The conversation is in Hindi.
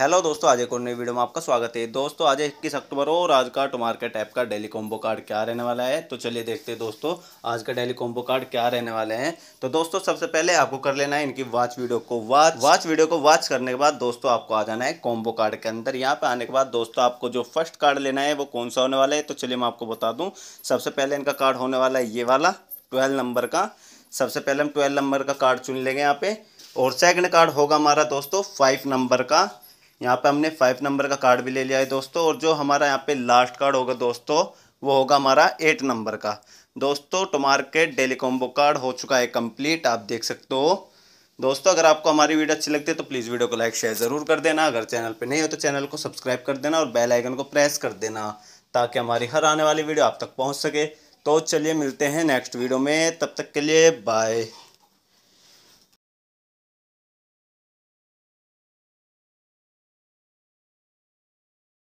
हेलो दोस्तों आज एक और नई वीडियो में आपका स्वागत है दोस्तों आज इक्कीस अक्टूबर और आज का टू मार्केट ऐप का डेली कॉम्बो कार्ड क्या रहने वाला है तो चलिए देखते हैं दोस्तों आज का डेली कॉम्बो कार्ड क्या रहने वाले हैं तो दोस्तों सबसे पहले आपको कर लेना है इनकी वॉच वीडियो को वॉच वॉच वीडियो को वॉच करने के बाद दोस्तों आपको आ जाना है कॉम्बो कार्ड के अंदर यहाँ पे आने के बाद दोस्तों आपको जो फर्स्ट कार्ड लेना है वो कौन सा होने वाला है तो चलिए मैं आपको बता दूँ सबसे पहले इनका कार्ड होने वाला है ये वाला ट्वेल्व नंबर का सबसे पहले हम ट्वेल्व नंबर का कार्ड चुन लेंगे यहाँ पे और सेकंड कार्ड होगा हमारा दोस्तों फाइव नंबर का यहाँ पे हमने फाइव नंबर का कार्ड भी ले लिया है दोस्तों और जो हमारा यहाँ पे लास्ट कार्ड होगा दोस्तों वो होगा हमारा एट नंबर का दोस्तों Tomarket daily combo card हो चुका है कंप्लीट आप देख सकते हो दोस्तों अगर आपको हमारी वीडियो अच्छी लगती है तो प्लीज़ वीडियो को लाइक शेयर ज़रूर कर देना अगर चैनल पर नहीं हो तो चैनल को सब्सक्राइब कर देना और बेल आइकन को प्रेस कर देना ताकि हमारी हर आने वाली वीडियो आप तक पहुँच सके तो चलिए मिलते हैं नेक्स्ट वीडियो में तब तक के लिए बाय